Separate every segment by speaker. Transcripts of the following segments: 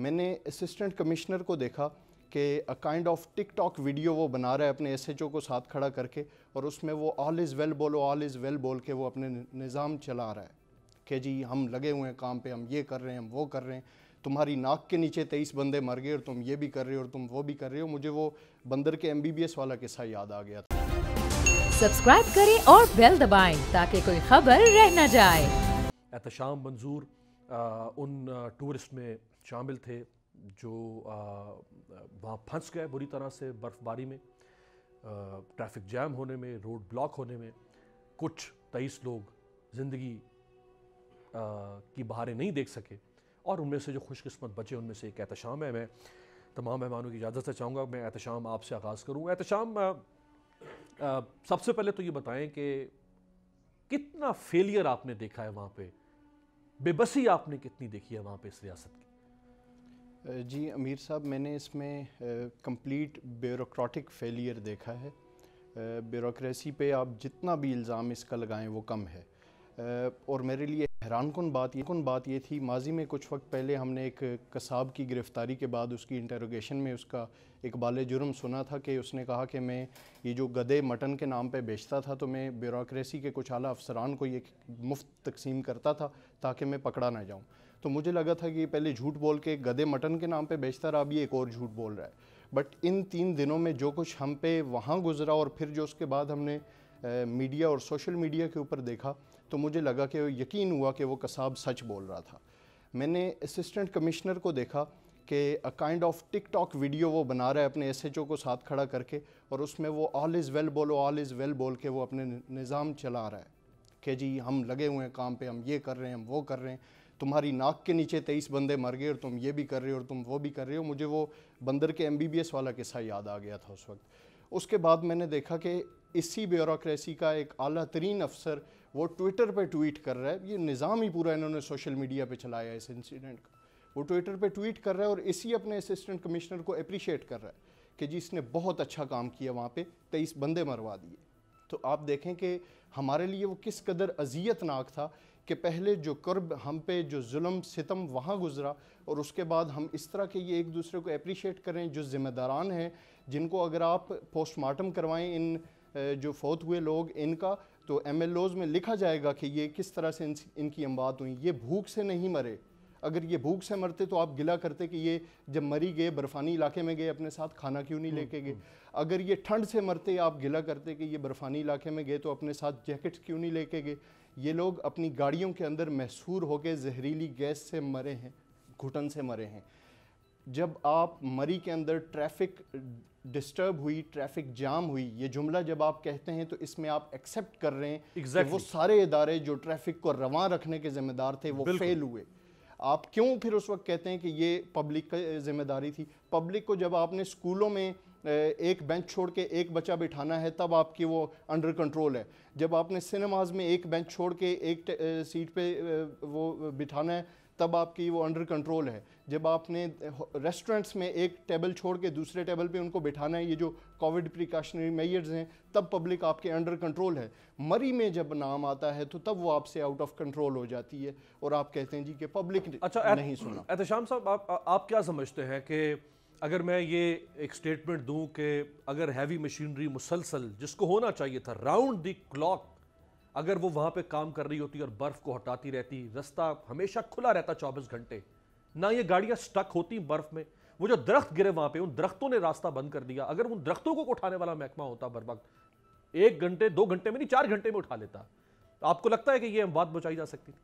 Speaker 1: मैंने assistant commissioner को देखा कि a kind of TikTok video वो बना रहा है अपने एस को साथ खड़ा करके और उसमें वो ऑल इज़ वेल बोलो ऑल इज़ वेल बोल के वो अपने निज़ाम चला रहा है कि जी हम लगे हुए हैं काम पे हम ये कर रहे हैं हम वो कर रहे हैं तुम्हारी नाक के नीचे तेईस बंदे मर गए और तुम ये भी कर रहे हो और तुम वो भी कर रहे हो मुझे वो बंदर के एस वाला किस्सा याद आ गया था सब्सक्राइब करें और बेल दबाएं ताकि कोई खबर रह न जाए
Speaker 2: एहतशाम मंजूर उन टूरिस्ट में शामिल थे जो वहाँ फंस गए बुरी तरह से बर्फ़बारी में ट्रैफिक जैम होने में रोड ब्लॉक होने में कुछ तेईस लोग ज़िंदगी की बहारें नहीं देख सके और उनमें से जो खुशकस्मत बचे उनमें से एक एहतशाम है मैं तमाम मेहमानों की इजाज़त से चाहूँगा मैं एहतशाम आपसे आगाज़ करूँगा एहतशाम सबसे पहले तो ये बताएं कि कितना फेलियर आपने देखा है वहाँ पे बेबसी आपने कितनी देखी है वहाँ पे इस रियासत की
Speaker 1: जी अमीर साहब मैंने इसमें कंप्लीट ब्यूरोक्रेटिक फेलियर देखा है ब्यूरोक्रेसी पे आप जितना भी इल्ज़ाम इसका लगाएं वो कम है और मेरे लिए हैरान कन बात ये कन बात ये थी माजी में कुछ वक्त पहले हमने एक कसाब की गिरफ़्तारी के बाद उसकी इंटरोगेशन में उसका इकबाल जुर्म सुना था कि उसने कहा कि मैं ये जो गधे मटन के नाम पर बेचता था तो मैं ब्यूरोक्रेसी के कुछ अला अफसरान को ये मुफ्त तकसीम करता था ताकि मैं पकड़ा ना जाऊँ तो मुझे लगा था कि पहले झूठ बोल के गधे मटन के नाम पे बेचता रहा अब ये एक और झूठ बोल रहा है बट इन तीन दिनों में जो कुछ हम पे वहाँ गुजरा और फिर जो उसके बाद हमने मीडिया और सोशल मीडिया के ऊपर देखा तो मुझे लगा कि यकीन हुआ कि वो कसाब सच बोल रहा था मैंने असिस्टेंट कमिश्नर को देखा कि a kind of TikTok video वो बना रहा है अपने एस एच ओ को साथ खड़ा करके और उसमें वो ऑल इज़ वेल बोलो ऑल इज़ वेल बोल के वो अपने निज़ाम चला रहा है कि जी हम लगे हुए हैं काम पे हम ये कर रहे हैं हम वो कर रहे हैं तुम्हारी नाक के नीचे तेईस बंदे मर गए और तुम ये भी कर रहे हो और तुम वो भी कर रहे हो मुझे वो बंदर के एम वाला किस्सा याद आ गया था उस वक्त उसके बाद मैंने देखा कि इसी ब्यूरोसी का एक अला तरीन अफसर वो ट्विटर पे ट्वीट कर रहा है ये निज़ाम ही पूरा इन्होंने सोशल मीडिया पे चलाया इस इंसिडेंट का वो ट्विटर पे ट्वीट कर रहा है और इसी अपने असिस्टेंट कमिश्नर को अप्रिशिएट कर रहा है कि जी इसने बहुत अच्छा काम किया वहाँ पे तेईस बंदे मरवा दिए तो आप देखें कि हमारे लिए वो किस कदर अजियतनाक था कि पहले जो कर्ब हम पे जो जुल्म सितम वहाँ गुज़रा और उसके बाद हम इस तरह के ये एक दूसरे को अप्रिशिएट करें जो ज़िम्मेदारान हैं जिनको अगर आप पोस्टमार्टम करवाएं इन जो फौत हुए लोग इनका तो एम एल ओज़ में लिखा जाएगा कि ये किस तरह से इन, इनकी अम्बात हुई ये भूख से नहीं मरे अगर ये भूख से मरते तो आप गिला करते कि ये जब मरी गए बर्फ़ानी इलाके में गए अपने साथ खाना क्यों नहीं हम्म, लेके गए हम्म। अगर ये ठंड से मरते आप गिला करते कि ये बर्फ़ानी इलाके में गए तो अपने साथ जैकेट क्यों नहीं लेके गए ये लोग अपनी गाड़ियों के अंदर मैसूर होकर जहरीली गैस से मरे हैं घुटन से मरे हैं जब आप मरी के अंदर ट्रैफिक डिस्टर्ब हुई ट्रैफिक जाम हुई ये जुमला जब आप कहते हैं तो इसमें आप एक्सेप्ट कर रहे हैं exactly. वो सारे इदारे जो ट्रैफिक को रवा रखने के जिम्मेदार थे वो फेल हुए आप क्यों फिर उस वक्त कहते हैं कि ये पब्लिक की जिम्मेदारी थी पब्लिक को जब आपने स्कूलों में एक बेंच छोड़ के एक बच्चा बिठाना है तब आपकी वो अंडर कंट्रोल है जब आपने सिनेमाज में एक बेंच छोड़ के एक सीट पे वो बिठाना है तब आपकी वो अंडर कंट्रोल है जब आपने रेस्टोरेंट्स में एक टेबल छोड़ के दूसरे टेबल पे उनको बिठाना है ये जो कोविड प्रिकॉशनरी मेयर्स हैं तब पब्लिक आपके अंडर कंट्रोल है मरी में जब नाम आता है तो तब वो आपसे आउट ऑफ कंट्रोल हो जाती है और आप कहते हैं जी कि पब्लिक अच्छा नहीं सुना एहतशाम साहब आप,
Speaker 2: आप क्या समझते हैं कि अगर मैं ये एक स्टेटमेंट दूं कि अगर हैवी मशीनरी मुसलसल जिसको होना चाहिए था राउंड द क्लॉक अगर वो वहाँ पे काम कर रही होती और बर्फ़ को हटाती रहती रास्ता हमेशा खुला रहता चौबीस घंटे ना ये गाड़ियाँ स्टक होती बर्फ़ में वो जो दरख्त गिरे वहाँ पे उन दरख्तों ने रास्ता बंद कर दिया अगर उन दरख्तों को उठाने वाला महकमा होता बर वक्त एक घंटे दो घंटे में नहीं चार घंटे में उठा लेता आपको लगता है कि ये बात बचाई जा सकती थी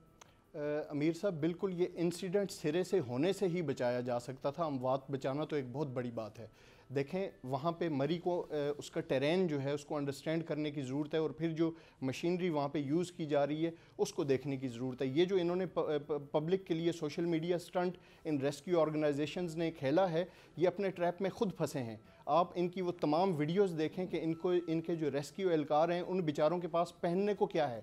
Speaker 1: अमीर साहब बिल्कुल ये इंसिडेंट सिरे से होने से ही बचाया जा सकता था अमवात बचाना तो एक बहुत बड़ी बात है देखें वहाँ पे मरी को उसका टेरेन जो है उसको अंडरस्टैंड करने की ज़रूरत है और फिर जो मशीनरी वहाँ पे यूज़ की जा रही है उसको देखने की ज़रूरत है ये जो इन्होंने पब्लिक के लिए सोशल मीडिया स्टंट इन रेस्क्यू ऑर्गेनाइजेशन ने खेला है ये अपने ट्रैप में खुद फंसे हैं आप इनकी वो तमाम वीडियोज़ देखें कि इनको इनके जो रेस्क्यू एहलकार हैं उन बेचारों के पास पहनने को क्या है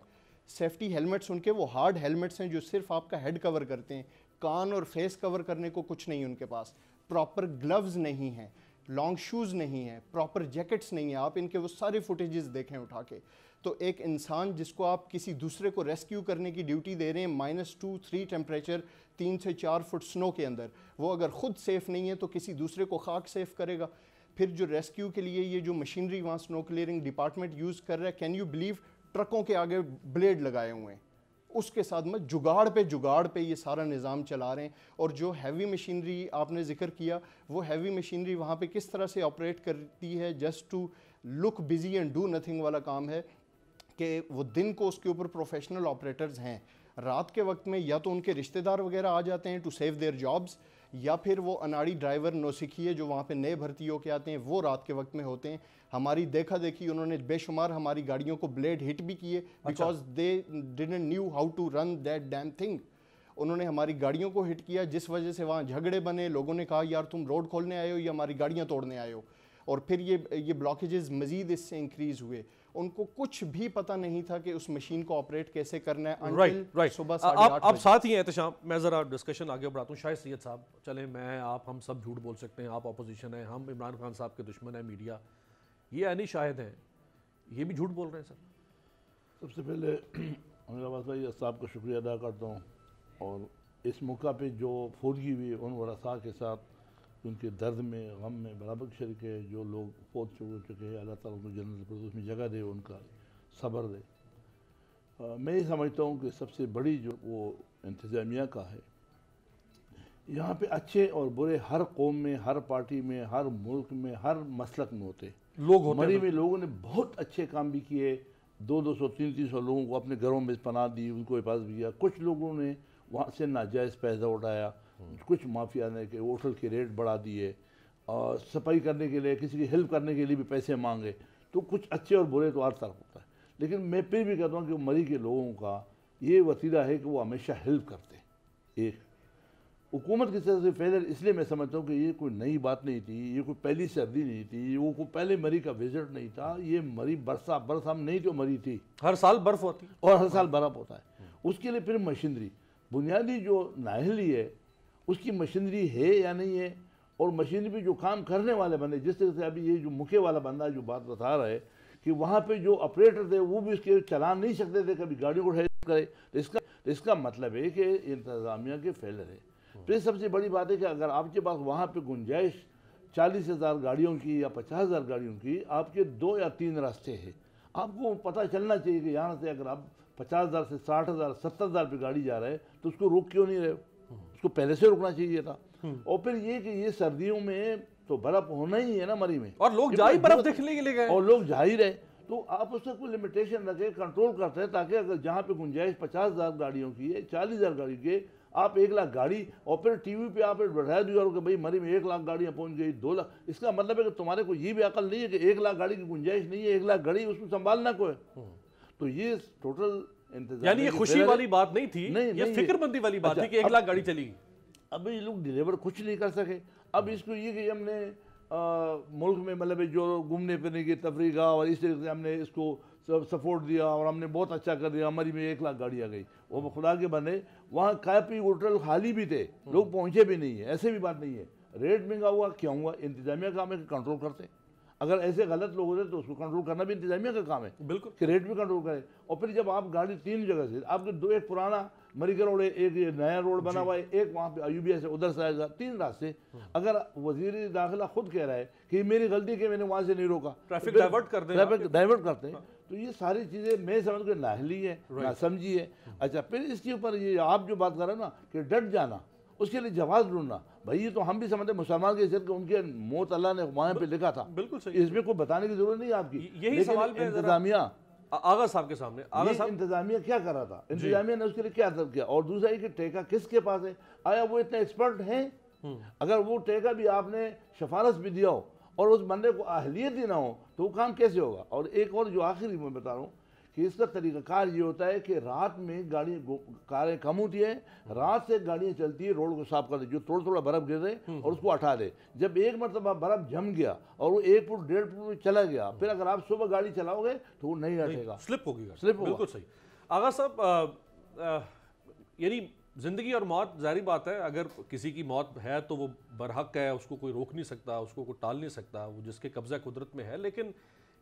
Speaker 1: सेफ्टी हेलमेट्स उनके वो हार्ड हेलमेट्स हैं जो सिर्फ आपका हेड कवर करते हैं कान और फेस कवर करने को कुछ नहीं उनके पास प्रॉपर ग्लव्स नहीं हैं लॉन्ग शूज़ नहीं हैं प्रॉपर जैकेट्स नहीं हैं आप इनके वो सारे फुटेजेस देखें उठा के तो एक इंसान जिसको आप किसी दूसरे को रेस्क्यू करने की ड्यूटी दे रहे हैं माइनस टू थ्री टेम्परेचर तीन से चार फुट स्नो के अंदर वो अगर ख़ुद सेफ़ नहीं है तो किसी दूसरे को खाक सेफ़ करेगा फिर जो रेस्क्यू के लिए ये जो मशीनरी वहाँ स्नो क्लियरिंग डिपार्टमेंट यूज़ कर रहा है कैन यू बिलीव ट्रकों के आगे ब्लेड लगाए हुए हैं उसके साथ में जुगाड़ पे जुगाड़ पे ये सारा निज़ाम चला रहे हैं और जो हैवी मशीनरी आपने जिक्र किया वो हैवी मशीनरी वहाँ पे किस तरह से ऑपरेट करती है just to look busy and do nothing वाला काम है कि वो दिन को उसके ऊपर प्रोफेशनल ऑपरेटर्स हैं रात के वक्त में या तो उनके रिश्तेदार वगैरह आ जाते हैं टू सेव देयर जॉब्स या फिर वो अनाड़ी ड्राइवर नौसिखिए जो वहाँ पे नए भर्ती होकर आते हैं वो रात के वक्त में होते हैं हमारी देखा देखी उन्होंने बेशुमार हमारी गाड़ियों को ब्लेड हिट भी किए because they didn't knew how to run that damn thing उन्होंने हमारी गाड़ियों को हिट किया जिस वजह से वहाँ झगड़े बने लोगों ने कहा यार तुम रोड खोलने आए हो या हमारी गाड़ियाँ तोड़ने आए हो और फिर ये ये ब्लॉकेजेस मज़ीद इससे इंक्रीज़ हुए उनको कुछ भी पता नहीं था कि उस मशीन को ऑपरेट कैसे करना है राइट राइट सुबह आप आप साथ
Speaker 2: ही हैं एहतम मैं ज़रा डिस्कशन आगे बढ़ाता हूँ शायद सैयद साहब चले मैं आप हम सब झूठ बोल सकते हैं आप अपोजिशन हैं हम इमरान खान साहब के दुश्मन हैं मीडिया ये यानी शायद हैं ये भी झूठ बोल रहे हैं सर सबसे पहले
Speaker 3: साहब का शुक्रिया अदा करता हूँ और इस मौका पर जो फौजगी हुई उन वसा के साथ उनके दर्द में गम में बराबर शरीक है जो लोग फोत हो चुके हैं अल्लाह ताला उनको जन्नत पर उसमें जगह दे उनका सब्र दे आ, मैं समझता हूँ कि सबसे बड़ी जो वो इंतज़ामिया का है यहाँ पे अच्छे और बुरे हर कौम में हर पार्टी में हर मुल्क में हर मसलक में होते लोग होते मरी में लोगों ने बहुत अच्छे काम भी किए दो दो सौ तीन तीन सौ लोगों को अपने घरों में पना दी उनको हिफाजत किया कुछ लोगों ने वहाँ से नाजायज़ पैसा उठाया हम्म। कुछ माफिया ने कि होटल के रेट बढ़ा दिए और सफाई करने के लिए किसी की हेल्प करने के लिए भी पैसे मांगे तो कुछ अच्छे और बुरे तो हर तरफ होता है लेकिन मैं फिर भी कहता हूँ कि मरी के लोगों का ये वसीला है कि वो हमेशा हेल्प करते हैं एक हुकूमत की तरफ से फेलियर इसलिए मैं समझता हूँ कि ये कोई नई बात नहीं थी ये कोई पहली सर्दी नहीं थी वो कोई पहले मरी का विजिट नहीं था ये मरी बरसा बरस हम नहीं तो मरी थी हर साल बर्फ होती और हर साल बर्फ होता है उसके लिए फिर मशीनरी बुनियादी जो नाहली है उसकी मशीनरी है या नहीं है और मशीनरी पे जो काम करने वाले बने जिस तरह से अभी ये जो मुखे वाला बंदा जो बात बता रहा है कि वहाँ पे जो ऑपरेटर थे वो भी उसके चला नहीं सकते थे कभी गाड़ी को ठहर करे तो इसका तो इसका मतलब है कि इंतज़ामिया के फेलर है फिर सबसे बड़ी बात है कि अगर आपके पास वहाँ पर गुंजाइश चालीस हज़ार गाड़ियों की या पचास हज़ार गाड़ियों की आपके दो या तीन रास्ते हैं आपको पता चलना चाहिए कि यहाँ से अगर आप पचास हज़ार से साठ हज़ार सत्तर हज़ार पर गाड़ी जा रहे हैं तो उसको रोक क्यों नहीं रहे हो उसको पहले से रुकना चाहिए था हम्म। और फिर ये कि ये सर्दियों में तो बर्फ होना ही है ना मरी में और लोग जा ही बर्फ देखने के लिए गए और लोग जा ही रहे तो आप उससे कोई लिमिटेशन रखें कंट्रोल करते हैं ताकि अगर जहाँ पे गुंजाइश पचास हज़ार गाड़ियों की है चालीस हज़ार गाड़ी की आप एक लाख गाड़ी और फिर टीवी पे आप एडवर्टाइज भी करो कि भाई मरी में एक लाख गाड़ियाँ पहुँच गई दो लाख इसका मतलब है कि तुम्हारे को ये भी अकल नहीं है कि एक लाख गाड़ी की गुंजाइश नहीं है एक लाख गाड़ी उसको संभालना को है हम्म। तो ये टोटल इंतजार यानी ये खुशी वाली बात
Speaker 2: नहीं थी नहीं, ये फिक्रमंदी वाली बात अच्छा, थी कि एक लाख गाड़ी चली
Speaker 3: अब ये लोग डिलीवर कुछ नहीं कर सके अब इसको ये कि हमने मुल्क में मतलब जो घूमने फिरने की तफरी और इस तरीके से हमने इसको सपोर्ट दिया और हमने बहुत अच्छा कर दिया हमारी में एक लाख गाड़ी आ गई वो तो खुदा के बने वहाँ काफ़ी होटल खाली भी थे लोग पहुँचे भी नहीं है ऐसे भी बात नहीं है रेट महंगा हुआ क्या हुआ इंतजामिया काम है कंट्रोल करते अगर ऐसे गलत लोग होते तो उसको कंट्रोल करना भी इंतजामिया का काम है बिल्कुल कि रेट भी कंट्रोल करें और फिर जब आप गाड़ी तीन जगह से आपके दो एक पुराना मरीकर रोड है एक ये नया रोड बना हुआ है एक वहाँ पे अयूबी से उधर से आएगा तीन रास्ते हम्म। अगर वजीर दाखिला खुद कह रहा है कि मेरी गलती के मैंने वहाँ से नहीं रोका ट्रैफिक डाइवर्ट करते हैं ट्रैफिक डाइवर्ट करते हैं तो ये सारी चीज़ें मैं समझ कर नाहली है ना समझी है हम्म। अच्छा फिर इसके ऊपर ये आप जो बात कर रहे हो ना कि डट जाना उसके लिए जवाब ढूंढना भाई ये तो हम भी समझते मुसलमान की इज्जत उनके मौत अल्लाह ने वहाँ पे लिखा था बिल्कुल सही इसमें कोई बताने की जरूरत नहीं
Speaker 2: आपकी यही सवाल इंतजामिया आगा साहब के सामने आगा साहब
Speaker 3: इंतजामिया क्या कर रहा था इंतजामिया ने उसके लिए क्या असर किया और दूसरा ये कि टेका किसके पास है आया वो इतने एक्सपर्ट हैं हम्म। अगर वो टेका भी आपने शफारस भी दिया हो और उस बंदे को अहलियत ही ना हो तो वो काम कैसे होगा और एक और जो आखिरी मैं बता रहा हूँ कि इसका तरीक़ाकार ये होता है कि रात में गाड़ी कारें कम होती है रात से गाड़ियाँ चलती है रोड को साफ कर दे जो थोड़ा थोड़ा बर्फ़ गिर रहे हम्म। और उसको हटा दे जब एक मरतबा बर्फ़ जम गया और वो एक फुट डेढ़ फुट में चला गया फिर अगर आप सुबह गाड़ी चलाओगे तो वो नहीं हटेगा स्लिप होगी स्लिप होगा बिल्कुल
Speaker 2: सही आगा साहब यानी ज़िंदगी और मौत जारी बात है अगर किसी की मौत है तो वो बरहक है उसको कोई रोक नहीं सकता उसको कोई टाल नहीं सकता वो जिसके कब्ज़ा कुदरत में है लेकिन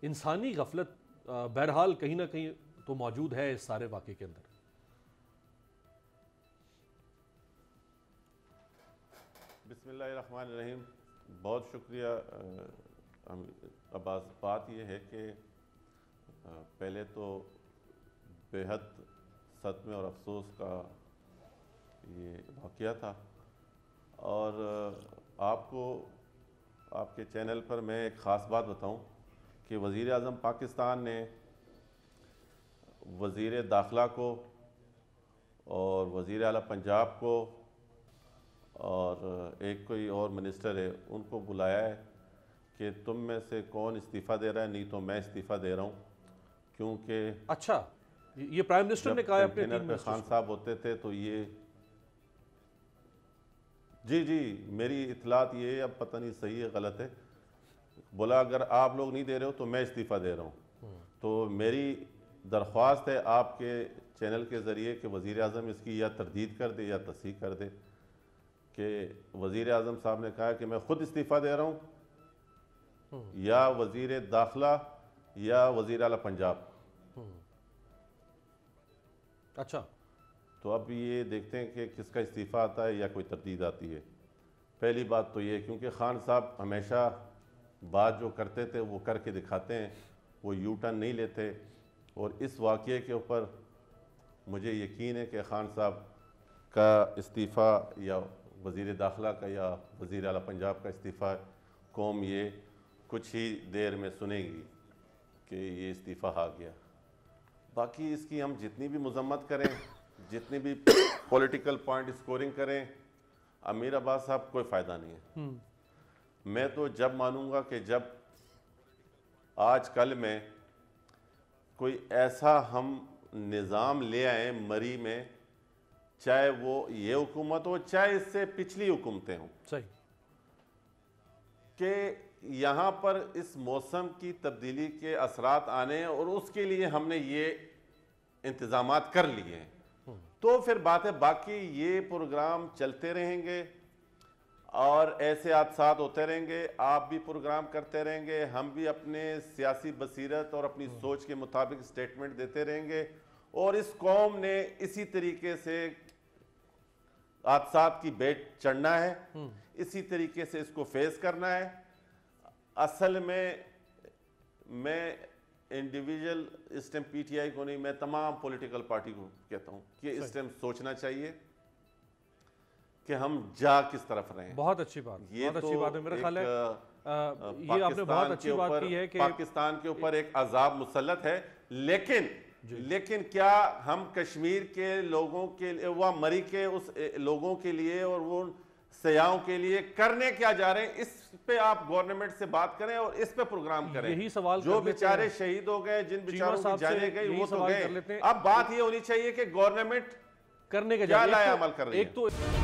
Speaker 2: इंसानी गफलत बहरहाल कहीं ना कहीं तो मौजूद है इस सारे वाक़े के अंदर
Speaker 4: बिसमीम बहुत शुक्रिया अब्बास बात यह है कि पहले तो बेहद सदमे और अफसोस का ये वाक़ था और आपको आपके चैनल पर मैं एक ख़ास बात बताऊं कि वज़ी अजम पाकिस्तान ने वज़ी दाखिला को और वज़ी अल पंजाब को और एक कोई और मिनिस्टर है उनको बुलाया है कि तुम में से कौन इस्तीफ़ा दे रहा है नहीं तो मैं इस्तीफ़ा दे रहा हूँ क्योंकि अच्छा ये प्राइम मिनिस्टर ने कहा अपने खान साहब होते थे तो ये जी जी मेरी इतलात ये अब पता नहीं सही है गलत है बोला अगर आप लोग नहीं दे रहे हो तो मैं इस्तीफ़ा दे रहा हूँ तो मेरी दरख्वास्त है आपके चैनल के ज़रिए कि वज़ी अजम इसकी या तरदीद कर दे या तस्ह कर दे कि वज़ी अजम साहब ने कहा कि मैं ख़ुद इस्तीफ़ा दे रहा हूँ या वज़ी दाखिला या वज़ी अला पंजाब अच्छा तो अब ये देखते हैं कि किसका इस्तीफ़ा आता है या कोई तरदीद आती है पहली बात तो ये क्योंकि खान साहब हमेशा बात जो करते थे वो करके दिखाते हैं वो यू टर्न नहीं लेते और इस वाक़े के ऊपर मुझे यकीन है कि खान साहब का इस्तीफ़ा या वज़ी दाखिला का या वज़ी अला पंजाब का इस्तीफ़ा कौम ये कुछ ही देर में सुनेगी कि ये इस्तीफ़ा आ गया बाकी इसकी हम जितनी भी मजम्मत करें जितनी भी पॉलिटिकल पॉइंट स्कोरिंग करें अमीर अब्बास साहब कोई फ़ायदा नहीं है हम्म। मैं तो जब मानूंगा कि जब आज कल में कोई ऐसा हम निज़ाम ले आए मरी में चाहे वो ये हुकूमत हो चाहे इससे पिछली हुकूमतें हों सही के यहाँ पर इस मौसम की तब्दीली के असरात आने और उसके लिए हमने ये इंतज़ाम कर लिए हैं हम्म। तो फिर बात है बाकी ये प्रोग्राम चलते रहेंगे और ऐसे आप साथ होते रहेंगे आप भी प्रोग्राम करते रहेंगे हम भी अपने सियासी बसीरत और अपनी हम्म। सोच के मुताबिक स्टेटमेंट देते रहेंगे और इस कौम ने इसी तरीके से हादसा की बेट चढ़ना है हम्म। इसी तरीके से इसको फेस करना है असल में मैं इंडिविजुअल इस टाइम पी को नहीं मैं तमाम पॉलिटिकल पार्टी को कहता हूँ कि इस टाइम सोचना चाहिए कि हम जा किस तरफ रहे हैं बहुत अच्छी बात ये बहुत तो अच्छी बात है मेरा ख्याल है ये आपने बहुत अच्छी बात की है कि पाकिस्तान के ऊपर एक अजाब मुसलत है लेकिन लेकिन क्या हम कश्मीर के लोगों के लिए वह मरी के उस लोगों के लिए और वो सयाहों के लिए करने क्या जा रहे हैं इस पे आप गवर्नमेंट से बात करें और इस पे प्रोग्राम करें यही सवाल जो बेचारे शहीद हो गए जिन बेचारों की जाने गए वो तो गए अब बात ये होनी चाहिए कि गवर्नमेंट करने का क्या लाया अमल कर रही है एक तो